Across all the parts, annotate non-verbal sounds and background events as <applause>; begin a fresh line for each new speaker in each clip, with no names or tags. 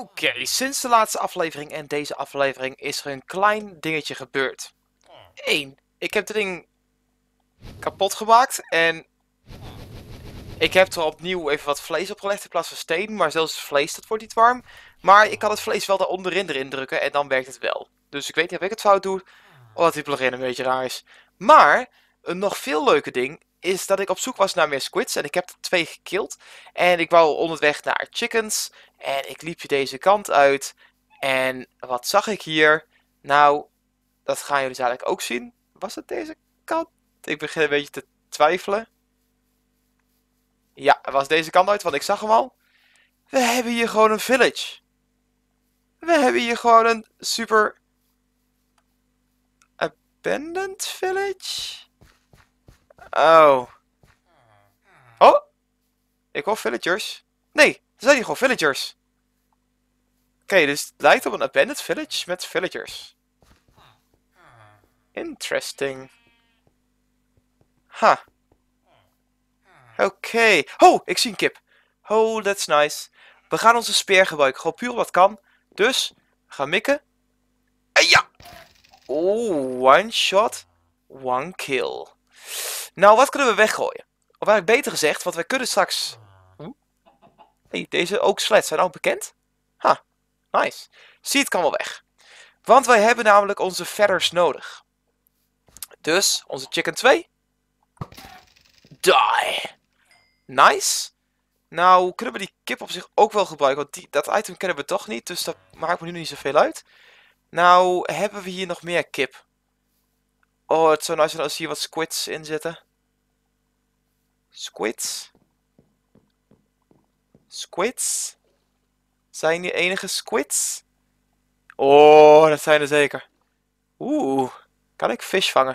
Oké, sinds de laatste aflevering en deze aflevering is er een klein dingetje gebeurd. Eén, Ik heb het ding kapot gemaakt en ik heb er opnieuw even wat vlees opgelegd in plaats van steen, maar zelfs het vlees dat wordt niet warm. Maar ik kan het vlees wel daaronderin erin drukken en dan werkt het wel. Dus ik weet niet of ik het fout doe, omdat die plugin een beetje raar is. Maar, een nog veel leuker ding is dat ik op zoek was naar meer squids en ik heb er twee gekild. En ik wou onderweg naar chickens en ik liep deze kant uit. En wat zag ik hier? Nou, dat gaan jullie dadelijk ook zien. Was het deze kant? Ik begin een beetje te twijfelen. Ja, was deze kant uit, want ik zag hem al. We hebben hier gewoon een village. We hebben hier gewoon een super... Abandoned village? Oh. Oh! Ik hoor villagers. Nee, zijn hier gewoon villagers. Oké, dus het lijkt op een abandoned village met villagers. Interesting. Ha. Oké. Oh, ik zie een kip. Oh, that's nice. We gaan onze speer gebruiken. Gewoon puur wat kan. Dus, gaan mikken. En eh, ja! Oeh, one shot, one kill. Nou, wat kunnen we weggooien? Of eigenlijk beter gezegd, wat wij kunnen straks hey, deze ook sleds zijn ook bekend. Ha, nice. Ziet kan wel weg. Want wij hebben namelijk onze feathers nodig. Dus onze chicken 2. Die. Nice. Nou, kunnen we die kip op zich ook wel gebruiken. Want die, dat item kennen we toch niet. Dus dat maakt me nu niet zoveel uit. Nou, hebben we hier nog meer kip? Oh, het zou nice zijn als hier wat squids in zitten. Squids? Squids? Zijn die enige squids? Oh, dat zijn er zeker. Oeh, kan ik vis vangen?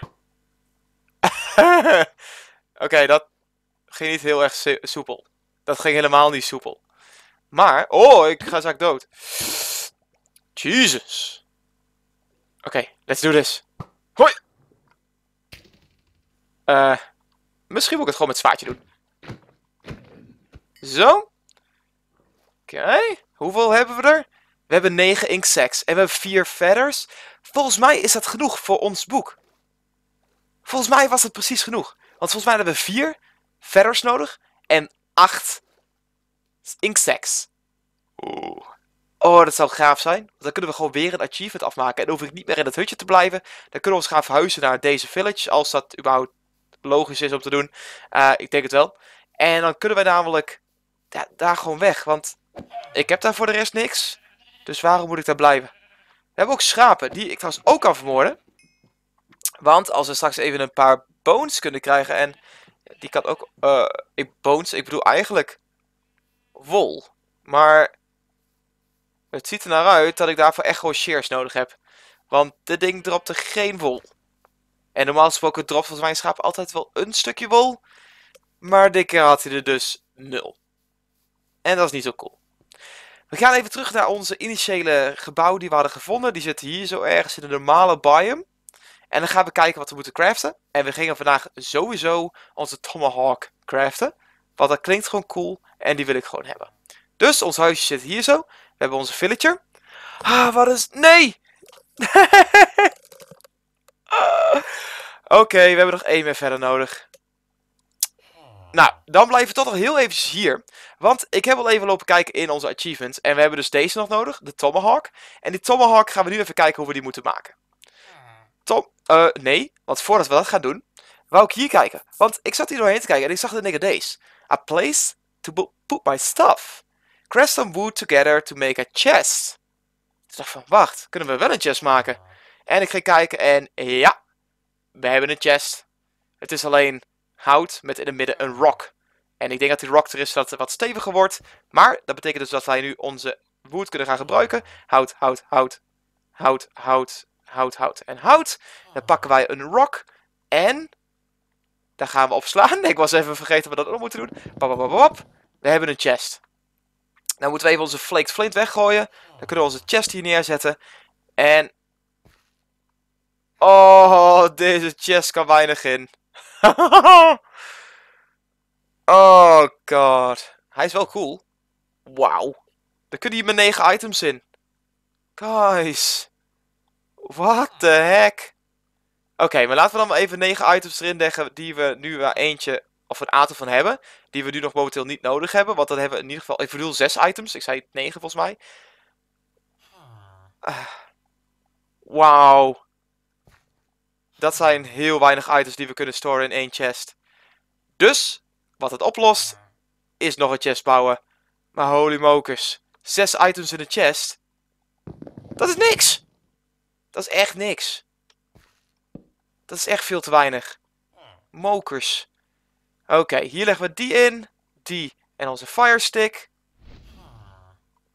<laughs> Oké, dat ging niet heel erg soepel. Dat ging helemaal niet soepel. Maar, oh, ik ga zaak dood. Jesus. Oké, let's do this. Hoi! Uh, misschien moet ik het gewoon met zwaardje doen. Zo. Oké, hoeveel hebben we er? We hebben 9 inksacks. en we hebben 4 feathers. Volgens mij is dat genoeg voor ons boek. Volgens mij was dat precies genoeg. Want volgens mij hebben we 4 feathers nodig en 8 ink Oeh. Oh, dat zou gaaf zijn. Want dan kunnen we gewoon weer een achievement afmaken. En dan hoef ik niet meer in het hutje te blijven. Dan kunnen we ons gaan verhuizen naar deze village. Als dat überhaupt logisch is om te doen. Eh, ik denk het wel. En dan kunnen we namelijk daar gewoon weg. Want ik heb daar voor de rest niks. Dus waarom moet ik daar blijven? We hebben ook schapen, die ik trouwens ook kan vermoorden. Want als we straks even een paar bones kunnen krijgen en... Die kan ook... Eh, ik, bones, ik bedoel eigenlijk... Wol. Maar... Het ziet er naar uit dat ik daarvoor echt gewoon shears nodig heb. Want dit ding dropte geen wol. En normaal gesproken dropt volgens mijn schaap altijd wel een stukje wol. Maar dit keer had hij er dus nul. En dat is niet zo cool. We gaan even terug naar onze initiële gebouw die we hadden gevonden. Die zit hier zo ergens in de normale biome. En dan gaan we kijken wat we moeten craften. En we gingen vandaag sowieso onze Tomahawk craften. Want dat klinkt gewoon cool en die wil ik gewoon hebben. Dus ons huisje zit hier zo. We hebben onze villager. Ah, wat is... Nee! <laughs> Ah. Oké, we hebben nog één meer verder nodig. Nou, dan blijven we toch nog heel even hier. Want ik heb al even lopen kijken in onze achievements. En we hebben dus deze nog nodig, de Tomahawk. En die Tomahawk gaan we nu even kijken hoe we die moeten maken. Tom, eh, nee, want voordat we dat gaan doen, wou ik hier kijken. Want ik zat hier doorheen te kijken en ik zag de deze. A place to put my stuff. Crest some wood together to make a chest. Ik dacht van, wacht, kunnen we wel een chest maken? En ik ging kijken en ja, we hebben een chest. Het is alleen hout met in het midden een rock. En ik denk dat die rock er is dat wat steviger wordt. Maar dat betekent dus dat wij nu onze wood kunnen gaan gebruiken. Hout, hout, hout, hout, hout, hout, hout en hout. Dan oh. pakken wij een rock en daar gaan we op slaan. <laughs> Ik was even vergeten wat we dat ook moeten doen. Babababab. We hebben een chest. Dan moeten we even onze flaked flint weggooien. Dan kunnen we onze chest hier neerzetten. En... Oh, deze chest kan weinig in. <laughs> oh god. Hij is wel cool. Wauw. Er kunnen hier maar 9 items in. Guys. What the heck? Oké, maar laten we dan maar even 9 items erin leggen die we nu wel eentje of een aantal van hebben. Die we nu nog momenteel niet nodig hebben. Want dan hebben we in ieder geval. Ik bedoel 6 items. Ik zei 9 volgens mij. Ah. Ah. Wauw. Dat zijn heel weinig items die we kunnen storen in één chest. Dus, wat het oplost, is nog een chest bouwen. Maar holy mokers, zes items in een chest. Dat is niks! Dat is echt niks. Dat is echt veel te weinig. Mokers. Oké, hier leggen we die in. Die en onze firestick.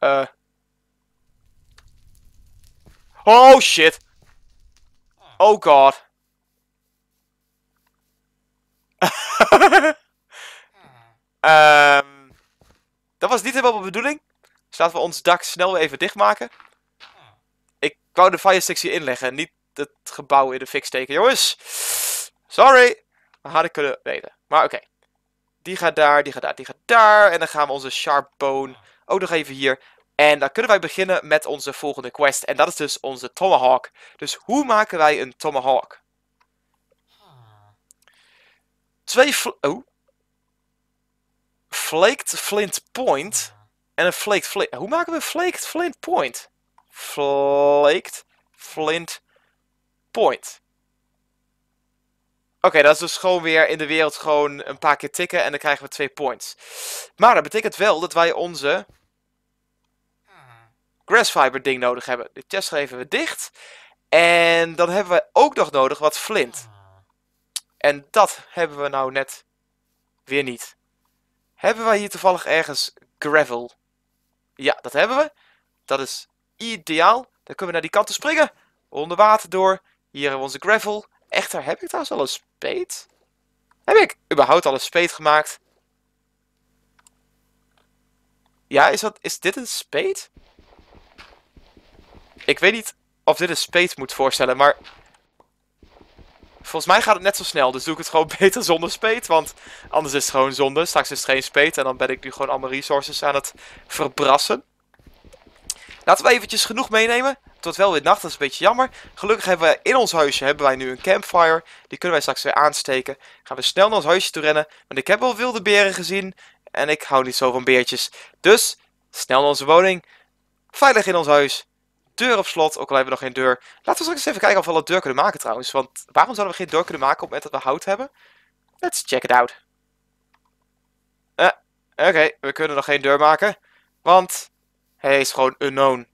Uh. Eh. Oh shit! Oh god um, <laughs> dat was niet helemaal mijn bedoeling. Dus laten we ons dak snel weer even dichtmaken. Ik wou de firesticks hier inleggen niet het gebouw in de fik steken. Jongens, sorry. We hadden kunnen weten. Maar oké. Die gaat daar, die gaat daar, die gaat daar. En dan gaan we onze sharp bone ook nog even hier. En dan kunnen wij beginnen met onze volgende quest. En dat is dus onze tomahawk. Dus hoe maken wij een tomahawk? twee... Oh. Flaked Flint Point en een Flaked Flint... Hoe maken we Flaked Flint Point? Flaked Flint Point. Oké, dat is dus gewoon weer in de wereld gewoon een paar keer tikken en dan krijgen we twee points. Maar dat betekent wel dat wij onze grassfiber ding nodig hebben. De chest geven we dicht. En dan hebben we ook nog nodig wat flint. En dat hebben we nou net weer niet. Hebben wij hier toevallig ergens gravel? Ja, dat hebben we. Dat is ideaal. Dan kunnen we naar die kant te springen. Onder water door. Hier hebben we onze gravel. Echter, heb ik trouwens al een speet? Heb ik überhaupt al een speet gemaakt? Ja, is, dat, is dit een speet? Ik weet niet of dit een speet moet voorstellen, maar Volgens mij gaat het net zo snel, dus doe ik het gewoon <laughs> beter zonder speet. Want anders is het gewoon zonde. Straks is het geen speet en dan ben ik nu gewoon allemaal resources aan het verbrassen. Laten we eventjes genoeg meenemen. Tot wel weer nacht, dat is een beetje jammer. Gelukkig hebben we in ons huisje hebben wij nu een campfire. Die kunnen wij straks weer aansteken. Gaan we snel naar ons huisje toe rennen. Want ik heb al wilde beren gezien. En ik hou niet zo van beertjes. Dus, snel naar onze woning. Veilig in ons huis deur op slot, ook al hebben we nog geen deur. Laten we straks eens even kijken of we al een deur kunnen maken trouwens. Want waarom zouden we geen deur kunnen maken op het moment dat we hout hebben? Let's check it out. Eh, oké, we kunnen nog geen deur maken. Want hij is gewoon unknown.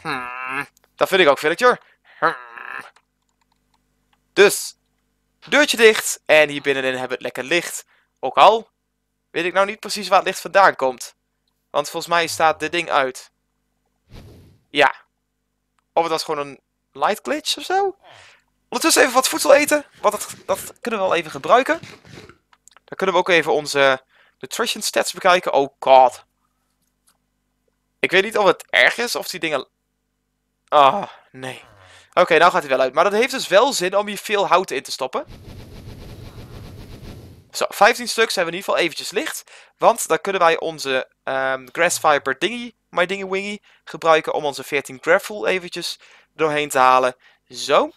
Hmm, dat vind ik ook, villager. Hmm. Dus, deurtje dicht. En hier binnenin hebben we het lekker licht. Ook al weet ik nou niet precies waar het licht vandaan komt. Want volgens mij staat dit ding uit. Ja, of het was gewoon een light glitch of zo. Ondertussen even wat voedsel eten. Want dat, dat kunnen we wel even gebruiken. Dan kunnen we ook even onze nutrition stats bekijken. Oh god. Ik weet niet of het erg is of die dingen... Ah, oh, nee. Oké, okay, nou gaat hij wel uit. Maar dat heeft dus wel zin om hier veel hout in te stoppen. Zo, 15 stuks hebben we in ieder geval eventjes licht. Want dan kunnen wij onze um, ehm, grass fiber dingen, Wingy, gebruiken om onze 14 Gravel eventjes doorheen te halen. Zo.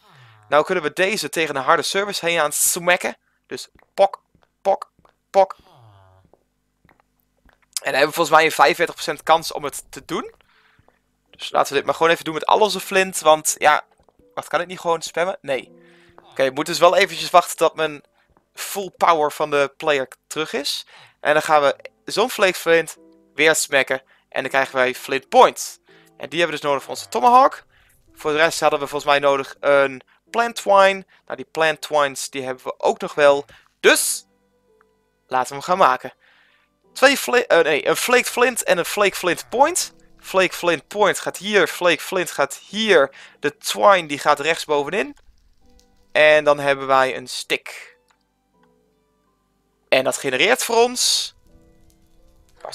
Nou kunnen we deze tegen de harde service heen aan smacken. Dus pok, pok, pok. En dan hebben we volgens mij een 45% kans om het te doen. Dus laten we dit maar gewoon even doen met al onze flint. Want ja, wat kan ik niet gewoon spammen? Nee. Oké, okay, ik moet dus wel eventjes wachten tot mijn full power van de player terug is. En dan gaan we zo'n flint weer smacken. En dan krijgen wij Flint Point. En die hebben we dus nodig voor onze Tomahawk. Voor de rest hadden we volgens mij nodig een plant twine. Nou, die twines die hebben we ook nog wel. Dus, laten we hem gaan maken. Twee uh, nee, een Flaked Flint en een Flake Flint Point. Flake Flint Point gaat hier, Flake Flint gaat hier. De Twine die gaat rechts bovenin. En dan hebben wij een stick. En dat genereert voor ons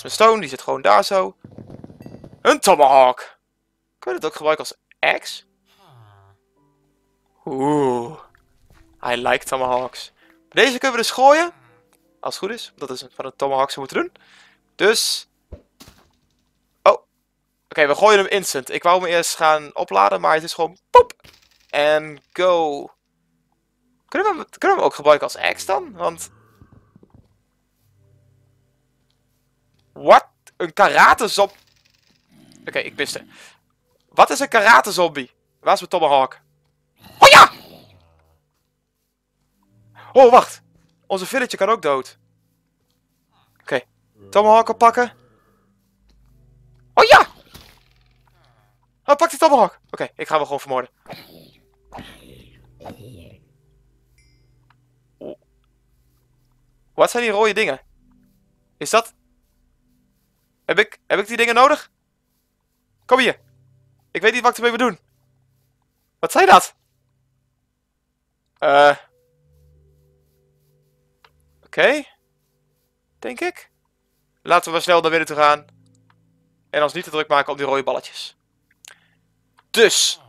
een mijn stone, die zit gewoon daar zo. Een tomahawk! Kun je dat ook gebruiken als axe? Oeh. I like tomahawks. Deze kunnen we dus gooien. Als het goed is. Dat is van een tomahawk ze moeten doen. Dus... Oh. Oké, we gooien hem instant. Ik wou hem eerst gaan opladen, maar het is gewoon... Poep! En go. Kunnen we, hem, kunnen we hem ook gebruiken als axe dan? Want Wat? Een karate zombie? Oké, okay, ik piste. Wat is een karate zombie? Waar is mijn tomahawk? Oh ja! Oh, wacht. Onze filletje kan ook dood. Oké. Tomahawk oppakken. Oh ja! Oh, pak die tomahawk. Oké, ik ga hem gewoon vermoorden. Wat zijn die rode dingen? Is dat... Heb ik, heb ik die dingen nodig? Kom hier. Ik weet niet wat ik ermee moet doen. Wat zei dat? Eh... Oké. Denk ik. Laten we maar snel naar binnen toe gaan. En ons niet te druk maken op die rode balletjes. Dus.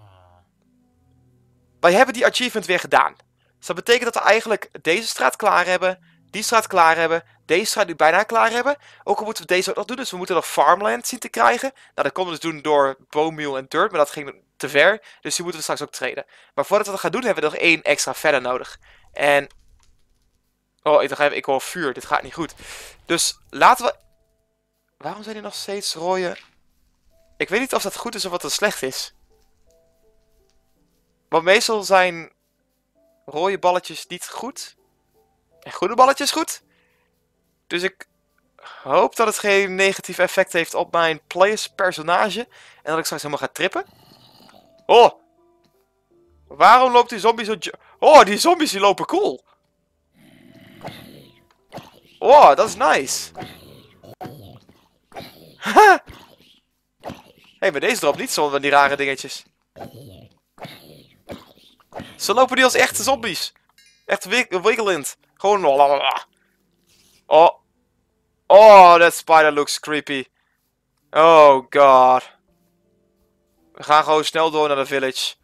Wij hebben die achievement weer gedaan. Dus dat betekent dat we eigenlijk deze straat klaar hebben. Die straat klaar hebben deze strijd nu bijna klaar hebben. Ook al moeten we deze ook nog doen. Dus we moeten nog farmland zien te krijgen. Nou, dat konden we dus doen door boommeal en dirt. Maar dat ging te ver. Dus die moeten we straks ook treden. Maar voordat we dat gaan doen, hebben we nog één extra verder nodig. En... Oh, ik dacht even, ik hoor vuur. Dit gaat niet goed. Dus laten we... Waarom zijn er nog steeds rode... Ik weet niet of dat goed is of wat dat slecht is. Want meestal zijn rode balletjes niet goed. En groene balletjes goed. Dus ik hoop dat het geen negatief effect heeft op mijn players personage. En dat ik straks helemaal ga trippen. Oh! Waarom loopt die zombie zo... Oh, die zombies die lopen cool! Oh, dat is nice! Hé, hey, maar deze drop niet zonder die rare dingetjes. Ze lopen die als echte zombies. Echt wik wiggelend. Gewoon... Oh. Oh, that spider looks creepy. Oh god. We gaan gewoon snel door naar de village.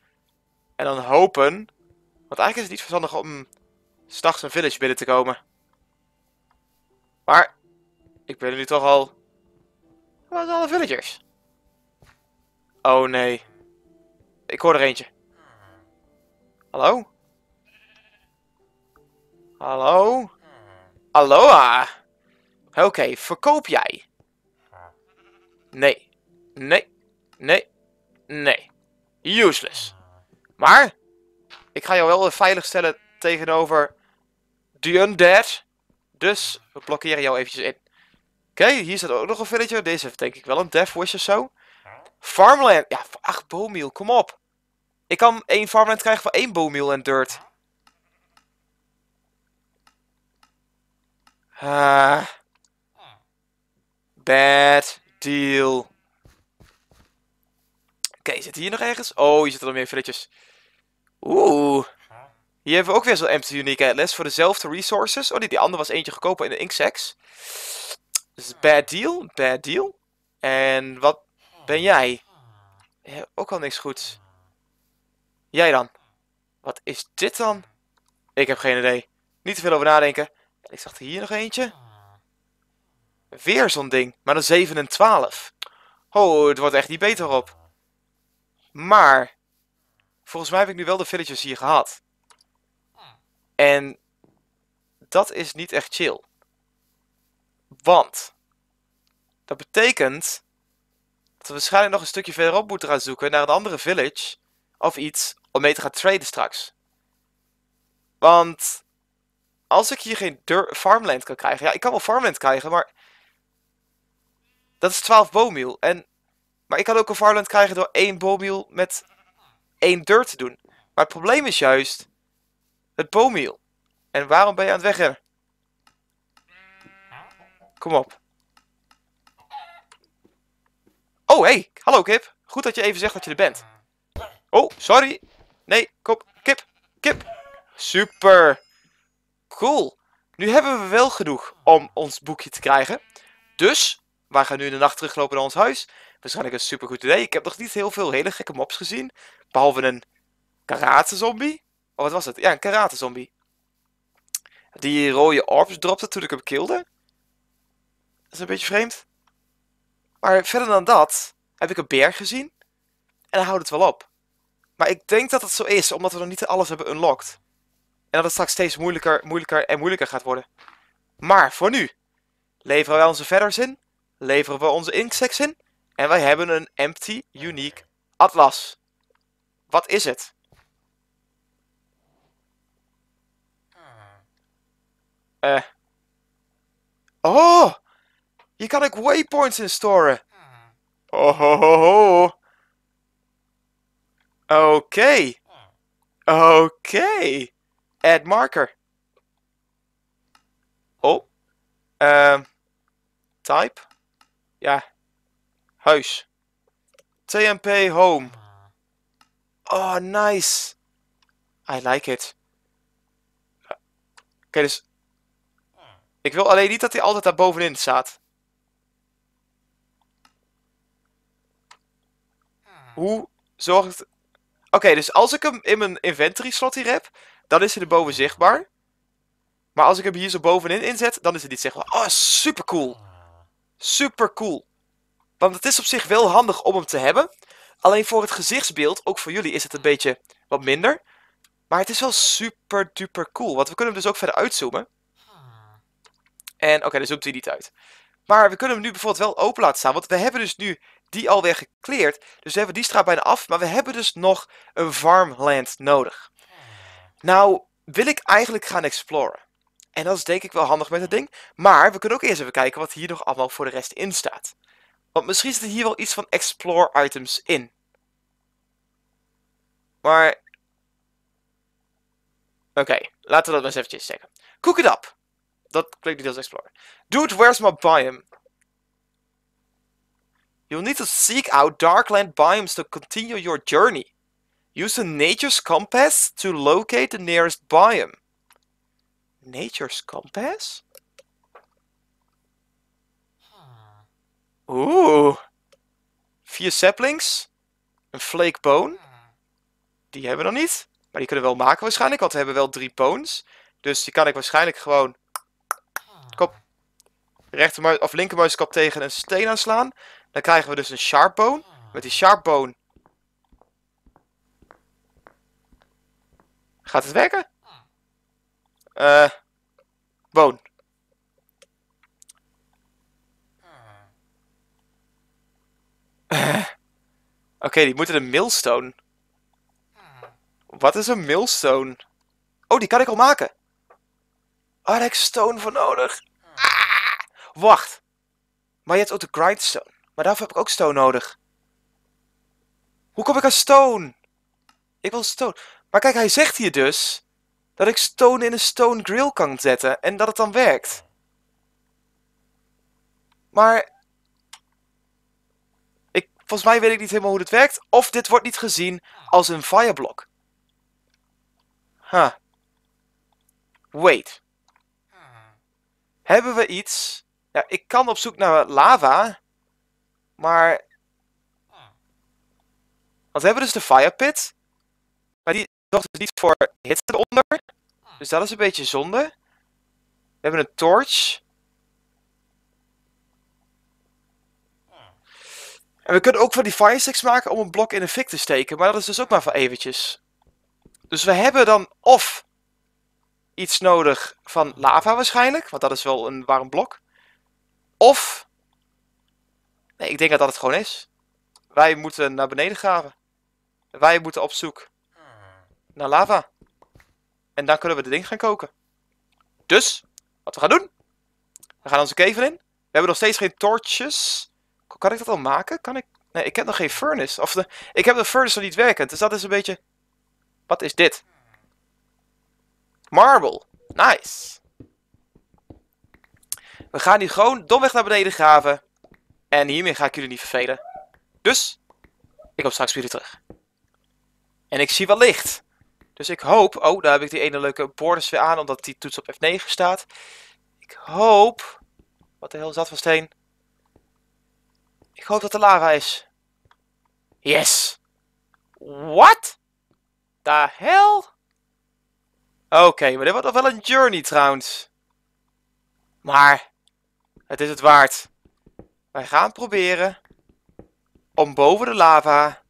En dan hopen. Want eigenlijk is het niet verstandig om s'nachts een village binnen te komen. Maar ik ben er nu toch al. Waar zijn alle villagers? Oh nee. Ik hoor er eentje. Hallo? Hallo? Aloha. Oké, verkoop jij? Nee. Nee. Nee. Nee. Useless. Maar, ik ga jou wel veilig stellen tegenover The Undead. Dus, we blokkeren jou eventjes in. Oké, hier staat ook nog een villager. Deze heeft denk ik wel een Death Wish of zo. Farmland. Ja, acht boomiel, kom op. Ik kan één farmland krijgen voor één boomiel en dirt. Ha. Ah. Bad deal. Oké, okay, zit hier nog ergens? Oh, hier zitten nog meer villetjes. Oeh. Hier hebben we ook weer zo'n Empty Unique Atlas voor dezelfde resources. Oh, die, die andere was eentje gekopen in de Inksex. Dus bad deal, bad deal. En wat ben jij? ook al niks goed. Jij dan? Wat is dit dan? Ik heb geen idee. Niet te veel over nadenken. Ik zag er hier nog eentje. Weer zo'n ding. Maar dan 7 en 12. Oh, het wordt echt niet beter op. Maar, volgens mij heb ik nu wel de villagers hier gehad. En dat is niet echt chill. Want, dat betekent dat we waarschijnlijk nog een stukje verderop moeten gaan zoeken naar een andere village of iets om mee te gaan traden straks. Want als ik hier geen farmland kan krijgen. Ja, ik kan wel farmland krijgen, maar. Dat is 12 boomiel. En. Maar ik kan ook een farmland krijgen door één boomiel met één dirt te doen. Maar het probleem is juist. Het boomiel. En waarom ben je aan het wegrennen? Kom op. Oh, hey. Hallo, Kip. Goed dat je even zegt dat je er bent. Oh, sorry. Nee, kom. Kip. Kip. Super. Cool. Nu hebben we wel genoeg om ons boekje te krijgen. Dus, we gaan nu in de nacht teruglopen naar ons huis. Waarschijnlijk een supergoed idee. Ik heb nog niet heel veel hele gekke mobs gezien. Behalve een karate zombie. Oh, wat was het? Ja, een karate zombie. Die rode orbs dropte toen ik hem kilde. Dat is een beetje vreemd. Maar verder dan dat heb ik een berg gezien. En dan houdt het wel op. Maar ik denk dat het zo is, omdat we nog niet alles hebben unlocked. En dat het straks steeds moeilijker, moeilijker en moeilijker gaat worden. Maar voor nu leveren wij onze verders in, leveren we onze insects in en wij hebben een empty unique atlas. Wat is het? Eh. Oh! Je kan ik waypoints in storen. Oh ho ho ho. Oké. Oké add marker. Oh. Uh, type. Ja. Huis. TMP home. Oh, nice. I like it. Oké, dus... Ik wil alleen niet dat hij altijd daar bovenin staat. Hoe zorgt... Oké, dus als ik hem in mijn inventory slot hier heb dan is hij erboven zichtbaar. Maar als ik hem hier zo bovenin inzet, dan is hij niet zichtbaar. Oh, super cool. Super cool. Want het is op zich wel handig om hem te hebben. Alleen voor het gezichtsbeeld, ook voor jullie, is het een beetje wat minder. Maar het is wel super duper cool. Want we kunnen hem dus ook verder uitzoomen. En oké, okay, dan zoomt hij niet uit. Maar we kunnen hem nu bijvoorbeeld wel open laten staan. Want we hebben dus nu die alweer gekleerd. Dus we hebben die straat bijna af. Maar we hebben dus nog een farmland nodig. Nou, wil ik eigenlijk gaan exploren. En dat is denk ik wel handig met het ding. Maar we kunnen ook eerst even kijken wat hier nog allemaal voor de rest in staat. Want misschien zit hier wel iets van explore items in. Maar... Oké, laten we dat eens eventjes zeggen. Cook it up! Dat klinkt niet als explore. Dude, where's my biome? You'll need to seek out Darkland biomes to continue your journey. Use the nature's compass to locate the nearest biome. Nature's compass? Oeh. Vier saplings. Een flake bone. Die hebben we nog niet. Maar die kunnen we wel maken waarschijnlijk, want we hebben wel drie bones. Dus die kan ik waarschijnlijk gewoon... Kop. Rechtermuis of linkermuiskap tegen een steen aanslaan. Dan krijgen we dus een sharp bone. Met die sharp bone Gaat het werken? Eh. woon. Eh. Oké, die moeten een millstone. Wat is een millstone? Oh, die kan ik al maken. Oh, ik stone voor nodig. Ah! wacht. Maar je hebt ook de grindstone. Maar daarvoor heb ik ook stone nodig. Hoe kom ik aan stone? Ik wil stone. Maar kijk, hij zegt hier dus dat ik stone in een stone grill kan zetten en dat het dan werkt. Maar ik, volgens mij weet ik niet helemaal hoe dit werkt. Of dit wordt niet gezien als een fireblock. Huh. Wait. Hebben we iets? Ja, ik kan op zoek naar lava. Maar... Want we hebben dus de fire pit. Maar die zorgt dus niet voor hitte eronder. Dus dat is een beetje zonde. We hebben een torch. En we kunnen ook van die firesticks maken om een blok in een fik te steken. Maar dat is dus ook maar voor eventjes. Dus we hebben dan of iets nodig van lava waarschijnlijk. Want dat is wel een warm blok. Of... Nee, ik denk dat dat het gewoon is. Wij moeten naar beneden graven. Wij moeten op zoek naar lava. En dan kunnen we de ding gaan koken. Dus, wat we gaan doen. We gaan onze kever in. We hebben nog steeds geen torches. Kan ik dat al maken? Kan ik... Nee, ik heb nog geen furnace. Of de... Ik heb de furnace nog niet werkend. Dus dat is een beetje... Wat is dit? Marble. Nice. We gaan die gewoon domweg naar beneden graven. En hiermee ga ik jullie niet vervelen. Dus, ik kom straks weer terug. En ik zie wel licht. Dus ik hoop, oh, daar heb ik die ene leuke borders weer aan, omdat die toets op F9 staat. Ik hoop, wat de hel is dat van steen? Ik hoop dat er lava is. Yes! What? The hell? Oké, maar dit wordt nog wel een journey trouwens. Maar, het is het waard. Wij gaan proberen om boven de lava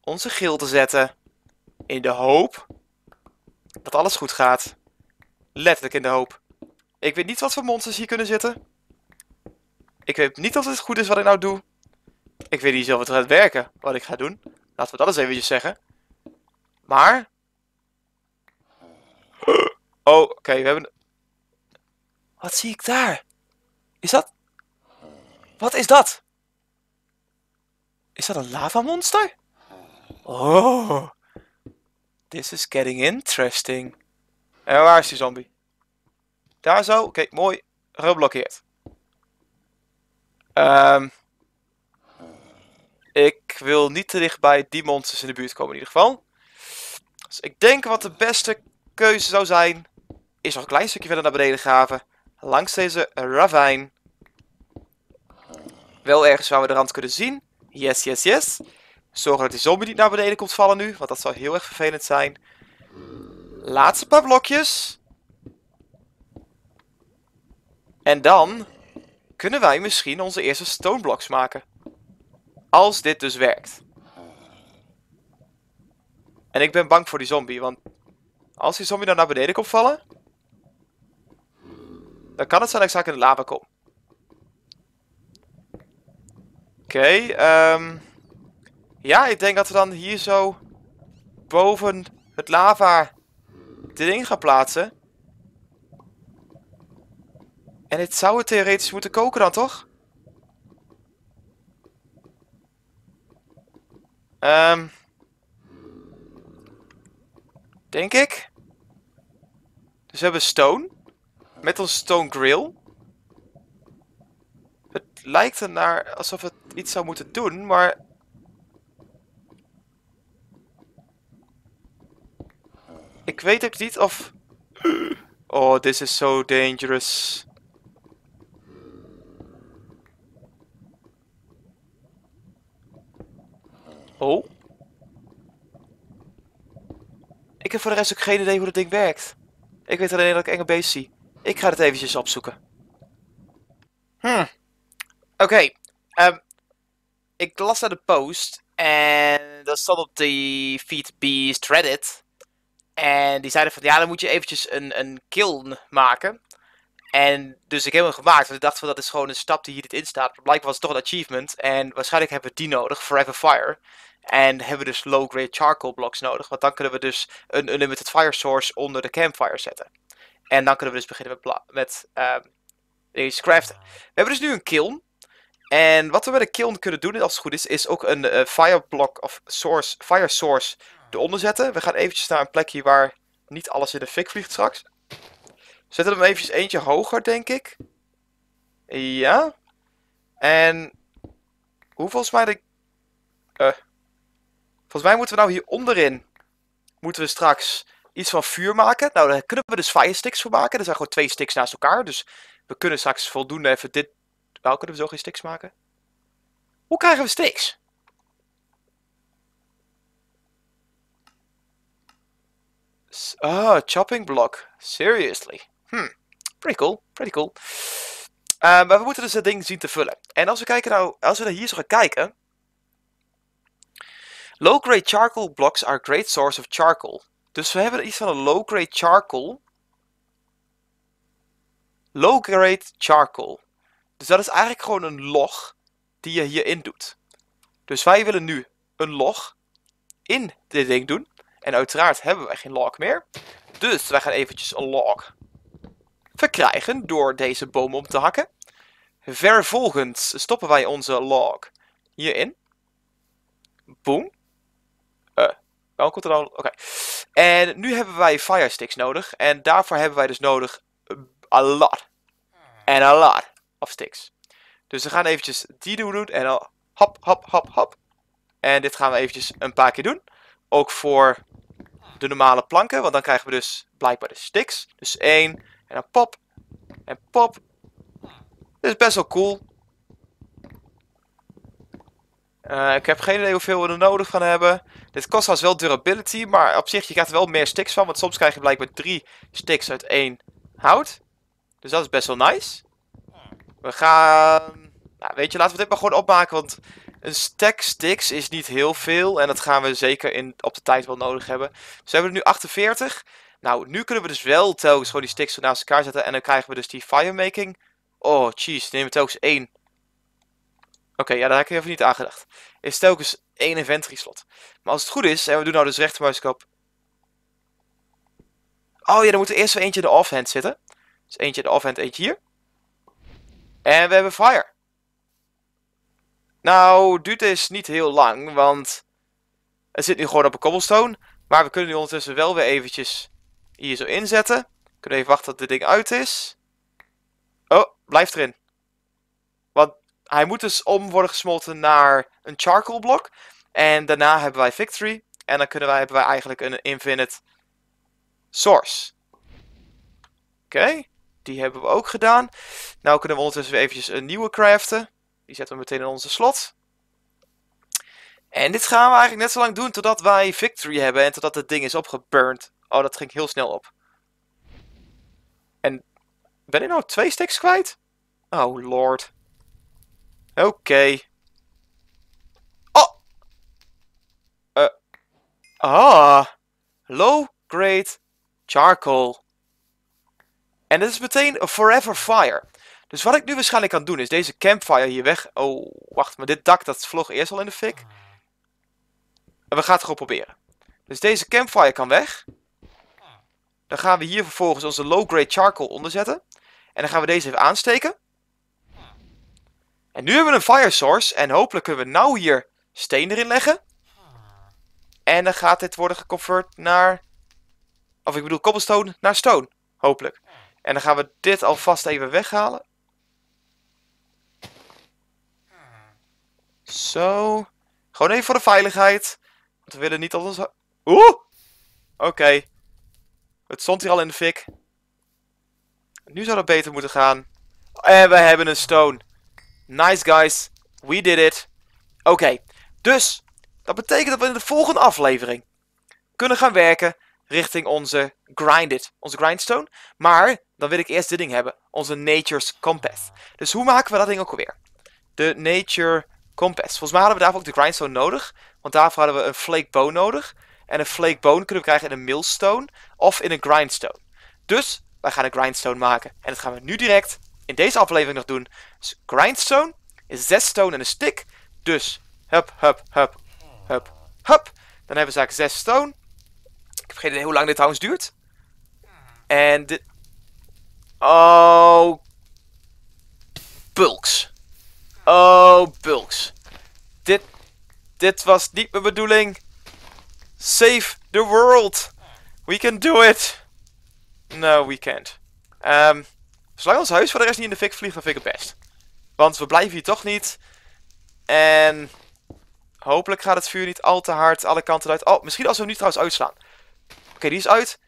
onze gil te zetten in de hoop dat alles goed gaat. Letterlijk in de hoop. Ik weet niet wat voor monsters hier kunnen zitten. Ik weet niet of het goed is wat ik nou doe. Ik weet niet zelf wat het gaat werken, wat ik ga doen. Laten we dat eens eventjes zeggen. Maar... Oh, oké, we hebben... Wat zie ik daar? Is dat... Wat is dat? Is dat een lavamonster? Oh... This is getting interesting. En waar is die zombie? Daar zo. Oké, mooi. Geblokkeerd. Ehm, ik wil niet te dicht bij die monsters in de buurt komen in ieder geval. Dus ik denk wat de beste keuze zou zijn... is nog een klein stukje verder naar beneden graven. Langs deze ravijn. Wel ergens waar we de rand kunnen zien. Yes, yes, yes. Zorgen dat die zombie niet naar beneden komt vallen nu. Want dat zou heel erg vervelend zijn. Laatste paar blokjes. En dan kunnen wij misschien onze eerste blocks maken. Als dit dus werkt. En ik ben bang voor die zombie, want als die zombie dan nou naar beneden komt vallen, dan kan het zijn dat ik straks in de lava kom. Oké, ehm... Ja, ik denk dat we dan hier zo boven het lava ding gaan plaatsen. En dit zou het theoretisch moeten koken dan, toch? Ehm... denk ik. Dus we hebben stone. Met ons stone grill. Het lijkt er naar alsof het iets zou moeten doen, maar Ik weet ook niet of... Oh, this is so dangerous. Oh. Ik heb voor de rest ook geen idee hoe dat ding werkt. Ik weet alleen dat ik enge beest zie. Ik ga het eventjes opzoeken. Hm. Oké. Ehm, ik las naar de post. En dat stond op de Feed Beast Reddit. En die zeiden van ja, dan moet je eventjes een, een kiln maken. En dus ik heb hem gemaakt. Want ik dacht van dat is gewoon een stap die hier dit in staat. blijkbaar was het toch een achievement. En waarschijnlijk hebben we die nodig, Forever Fire. En hebben we dus low-grade charcoal blocks nodig. Want dan kunnen we dus een unlimited fire source onder de campfire zetten. En dan kunnen we dus beginnen met, met ehm, deze craften. We hebben dus nu een kiln. En wat we met een kiln kunnen doen, als het goed is, is ook een uh, eh, fire block of source, fire source eronder zetten. We gaan eventjes naar een plekje waar niet alles in de fik vliegt straks. Zetten hem eventjes eentje hoger, denk ik. Ja. En... Hoe volgens mij de... Eh. Volgens mij moeten we nou hier onderin... Moeten we straks iets van vuur maken. Nou, daar kunnen we dus fire sticks voor maken. Er zijn gewoon twee sticks naast elkaar. Dus we kunnen straks voldoende even dit... Wel nou, kunnen we zo geen sticks maken? Hoe krijgen we sticks? oh, chopping block. Seriously. Hmm. Pretty cool. Pretty cool. Eh, maar we moeten dus dat ding zien te vullen. En als we, kijken nou, als we hier zo gaan kijken... Low-grade charcoal blocks are a great source of charcoal. Dus we hebben iets van een low-grade charcoal. Low-grade charcoal. Dus dat is eigenlijk gewoon een log die je hierin doet. Dus wij willen nu een log in dit ding doen. En uiteraard hebben wij geen log meer. Dus wij gaan eventjes een log verkrijgen door deze boom om te hakken. Vervolgens stoppen wij onze log hierin. Boom. Eh, uh, komt er al. Nou- oké. En nu hebben wij firesticks nodig. En daarvoor hebben wij dus nodig a lot. En a lot of sticks. Dus we gaan eventjes die doen en dan hop, hop, hop. hap. En dit gaan we eventjes een paar keer doen. Ook voor de normale planken. Want dan krijgen we dus blijkbaar de sticks. Dus één. En dan pop. En pop. Dit is best wel cool. Eh, ik heb geen idee hoeveel we er nodig gaan hebben. Dit kost als wel durability. Maar op zich, je krijgt er wel meer sticks van. Want soms krijg je blijkbaar drie sticks uit één hout. Dus dat is best wel nice. We gaan... Nou, weet je, laten we dit maar gewoon opmaken. Want een stack sticks is niet heel veel. En dat gaan we zeker in, op de tijd wel nodig hebben. Dus we hebben er nu 48. Nou, nu kunnen we dus wel telkens gewoon die sticks naast elkaar zetten. En dan krijgen we dus die firemaking. Oh, jeez. Neem we telkens één. Oké, ja, daar heb ik even niet aan gedacht. Is telkens één inventory slot. Maar als het goed is, en we doen nou dus rechtermuiskap. Oh ja, dan moet er eerst eentje in de offhand zitten. Dus eentje in de offhand, eentje hier. En we hebben fire. Nou, duurt is niet heel lang, want het zit nu gewoon op een cobblestone. Maar we kunnen nu ondertussen wel weer eventjes hier zo inzetten. Kunnen even wachten tot dit ding uit is. Oh, blijft erin. Want hij moet dus om worden gesmolten naar een charcoal blok. En daarna hebben wij victory. En dan kunnen wij, hebben wij eigenlijk een infinite source. Oké, die hebben we ook gedaan. Nou kunnen we ondertussen weer eventjes een nieuwe craften. Die zetten we meteen in onze slot. En dit gaan we eigenlijk net zo lang doen totdat wij victory hebben en totdat het ding is opgeburnt. Oh, dat ging heel snel op. En ben ik nou twee sticks kwijt? Oh, lord. Oké. Oh! Eh. Ah. Low-grade charcoal. En dit is meteen forever fire. Dus wat ik nu waarschijnlijk kan doen is deze campfire hier weg... Oh, wacht, maar dit dak dat vlog eerst al in de fik. En we gaan het gewoon proberen. Dus deze campfire kan weg. Dan gaan we hier vervolgens onze low-grade charcoal onderzetten. En dan gaan we deze even aansteken. En nu hebben we een fire source. En hopelijk kunnen we nou hier steen erin leggen. En dan gaat dit worden geconvert naar... Of ik bedoel cobblestone naar stone. Hopelijk. En dan gaan we dit alvast even weghalen. Zo. Gewoon even voor de veiligheid. Want we willen niet dat ons... Oeh! Oké. Het stond hier al in de fik. Nu zou dat beter moeten gaan. En we hebben een stone. Nice guys. We did it. Oké. Dus, dat betekent dat we in de volgende aflevering kunnen gaan werken richting onze grinded, onze grindstone. Maar dan wil ik eerst dit ding hebben, onze nature's compass. Dus hoe maken we dat ding ook alweer? De nature Compass. Volgens mij hadden we daarvoor ook de grindstone nodig. Want daarvoor hadden we een flake bone nodig. En een flake bone kunnen we krijgen in een millstone of in een grindstone. Dus wij gaan een grindstone maken. En dat gaan we nu direct in deze aflevering nog doen. Dus grindstone is zes stone en een stick. Dus hup, hup, hup, hup, hup. Dan hebben we zaak zes stone. Ik heb geen idee hoe lang dit trouwens duurt. En dit... Oh... Bulks. Oh, bulks. Dit, dit was niet mijn bedoeling. Save the world. We can do it. No, we can't. Ehm, zolang ons huis voor de rest niet in de fik vliegt, dan vind ik het best. Want we blijven hier toch niet. En hopelijk gaat het vuur niet al te hard alle kanten uit. Oh, misschien als we hem nu trouwens uitslaan. Oké, die is uit.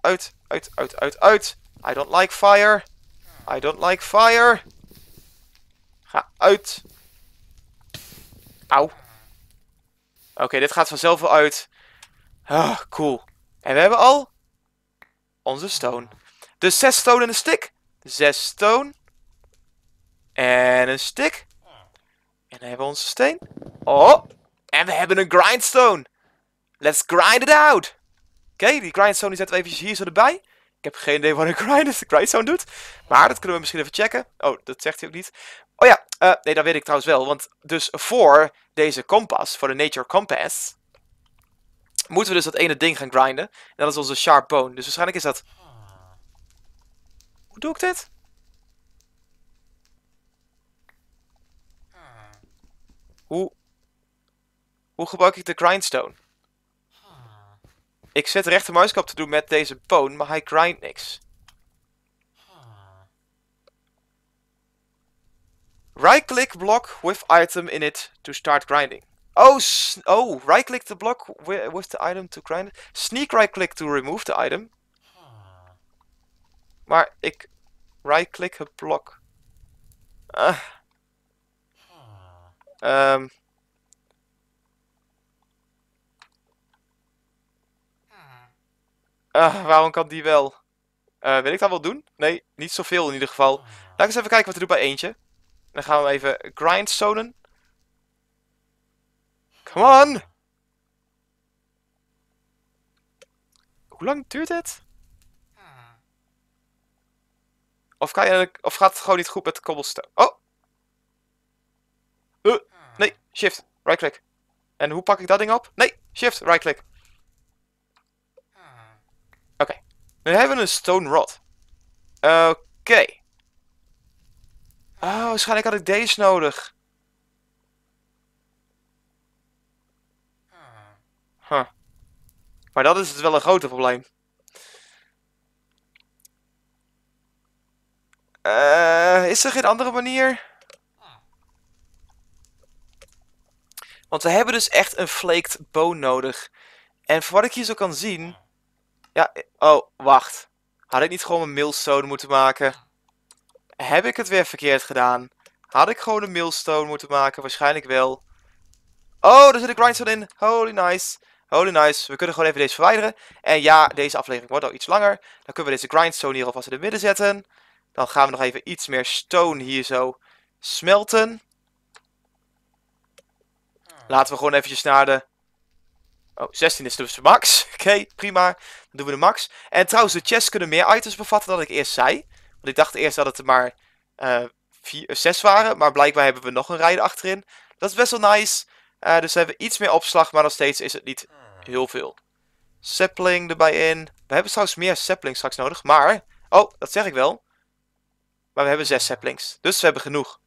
Uit, uit, uit, uit, uit. I don't like fire. I don't like fire uit. Auw. Oké, dit gaat vanzelf wel uit. Ah, cool. En we hebben al... Onze stone. Dus zes stone en een stick. Zes stone. En een stick. En dan hebben we onze steen. Oh. En we hebben een grindstone. Let's grind it out. Oké, die grindstone die zetten we even hier zo erbij. Ik heb geen idee wat een grind <laughs> grindstone doet. Maar dat kunnen we misschien even checken. Oh, dat zegt hij ook niet. Oh ja, eh, nee, dat weet ik trouwens wel. Want dus voor deze kompas, voor de Nature Compass, moeten we dus dat ene ding gaan grinden. En dat is onze Sharp Bone. Dus waarschijnlijk is dat... Hoe doe ik dit? Hoe... Hoe gebruik ik de grindstone? Ik zet rechtermuisknop te doen met deze bone, maar hij grindt niks. Right click block with item in it to start grinding. Oh, oh right click the block with the item to grind. Sneak right click to remove the item. Maar ik right click het blok. Uh. Ah. Um. Ehm. Uh, ah, waarom kan die wel? Eh, wil ik dat wel doen? Nee, niet zoveel in ieder geval. Laten we eens even kijken wat er doet bij eentje dan gaan we even grindstonen. Come on! Hoe lang duurt dit? Of, kan je, of gaat het gewoon niet goed met cobblestone? Oh! Eh, nee, shift, right click. En hoe pak ik dat ding op? Nee, shift, right click. Oké. Okay. Nu hebben we een stone rod. Oké. Oh, waarschijnlijk had ik deze nodig. Huh. Maar dat is het wel een grote probleem. Eh, is er geen andere manier? Want we hebben dus echt een flaked bone nodig. En voor wat ik hier zo kan zien... Ja, oh, wacht. Had ik niet gewoon een millstone moeten maken? Heb ik het weer verkeerd gedaan? Had ik gewoon een milestone moeten maken? Waarschijnlijk wel. Oh, daar zit een grindstone in. Holy nice. Holy nice. We kunnen gewoon even deze verwijderen. En ja, deze aflevering wordt al iets langer. Dan kunnen we deze grindstone hier alvast in het midden zetten. Dan gaan we nog even iets meer stone hier zo smelten. Laten we gewoon eventjes naar de... Oh, 16 is dus de max. <laughs> Oké, prima. Dan doen we de max. En trouwens, de chests kunnen meer items bevatten dan ik eerst zei ik dacht eerst dat het er maar uh, vier, eh, zes waren. Maar blijkbaar hebben we nog een rij achterin. Dat is best wel nice. Uh, dus we hebben iets meer opslag. Maar nog steeds is het niet ah. heel veel. Sapling erbij in. We hebben straks meer saplings straks nodig. Maar, oh, dat zeg ik wel. Maar we hebben zes ah. saplings. Dus we hebben genoeg.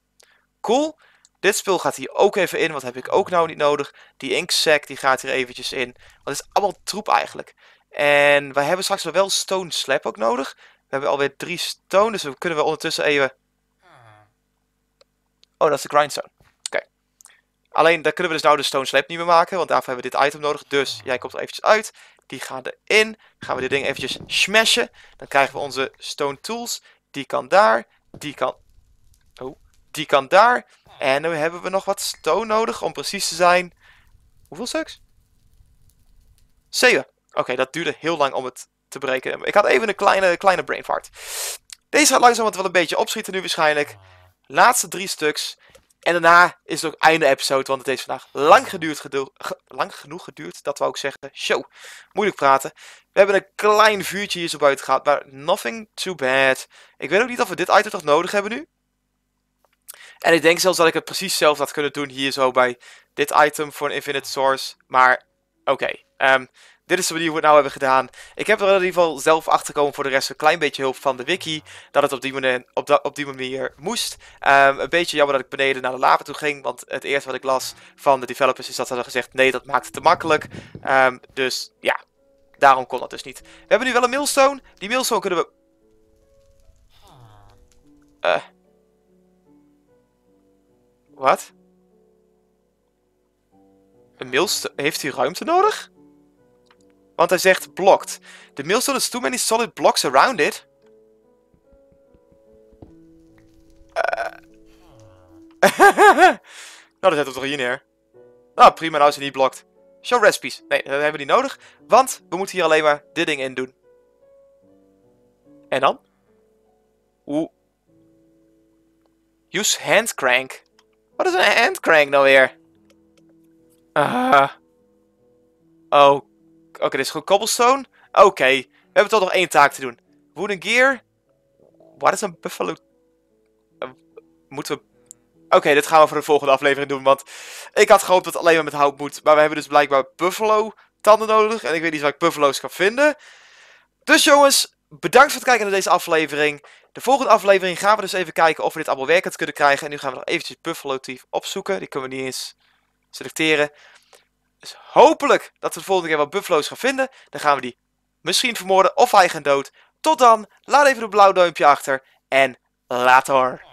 Cool. Dit spul gaat hier ook even in. Wat heb ik ook nou niet nodig? Die sack die gaat hier eventjes in. Want is allemaal troep eigenlijk. En wij hebben straks wel stone slab ook nodig. We hebben alweer drie stone, dus we kunnen we ondertussen even... Oh, dat is de grindstone. Oké. Alleen, daar kunnen we dus nou de stone slab niet meer maken, want daarvoor hebben we dit item nodig. Dus, jij komt er eventjes uit. Die gaan erin. gaan we dit ding eventjes smashen. Dan krijgen we onze stone tools. Die kan daar. Die kan... Oh. Die kan daar. En nu hebben we nog wat stone nodig, om precies te zijn... Hoeveel stuks? Zeven. Oké, dat duurde heel lang om het te breken. Ik had even een kleine, kleine brain fart. Deze gaat langzaam wat wel een beetje opschieten nu waarschijnlijk. Laatste drie stuks. En daarna is het ook einde episode, want het heeft vandaag lang, geduurd lang genoeg geduurd. Dat we ook zeggen. Show. Moeilijk praten. We hebben een klein vuurtje hier zo buiten gehad, maar nothing too bad. Ik weet ook niet of we dit item toch nodig hebben nu. En ik denk zelfs dat ik het precies zelf had kunnen doen hier zo bij dit item voor Infinite Source. Maar oké. Okay. Ehm, dit is de manier hoe we het nou hebben gedaan. Ik heb er in ieder geval zelf achter gekomen voor de rest een klein beetje hulp van de wiki. Dat het op die manier, op die manier moest. Ehm, een beetje jammer dat ik beneden naar de lava toe ging. Want het eerste wat ik las van de developers is dat ze hadden gezegd... Nee, dat maakt het te makkelijk. Ehm, dus ja, daarom kon dat dus niet. We hebben nu wel een milestone. Die milestone kunnen we... Eh... Wat? Een milestone... Heeft hij ruimte nodig? Want hij zegt blocked. The millstone is dus too many solid blocks around it. Eh. <laughs> nou, dat zetten we toch hier neer. Nou, prima, nou is hij niet blocked. Show recipes. Nee, dat hebben we niet nodig. Want we moeten hier alleen maar dit ding in doen. En dan? Oeh. Use handcrank. Wat is een handcrank nou weer? Ah. Uh. Oké, dit is gewoon cobblestone. Oké, we hebben toch nog één taak te doen. Wooden gear. Wat is een buffalo... Eh, moeten we... Oké, okay, dit gaan we voor de volgende aflevering doen, want... Ik had gehoopt dat het alleen maar met hout moet. Maar we hebben dus blijkbaar buffalo tanden nodig. En ik weet niet waar ik buffalo's kan vinden. Dus jongens, bedankt voor het kijken naar deze aflevering. De volgende aflevering gaan we dus even kijken of we dit allemaal werkend kunnen krijgen. En nu gaan we nog eventjes buffalo team opzoeken. Die kunnen we niet eens selecteren. Dus hopelijk dat we de volgende keer wat buffalo's gaan vinden. Dan gaan we die misschien vermoorden of hij gaan dood. Tot dan, laat even een blauw duimpje achter en later.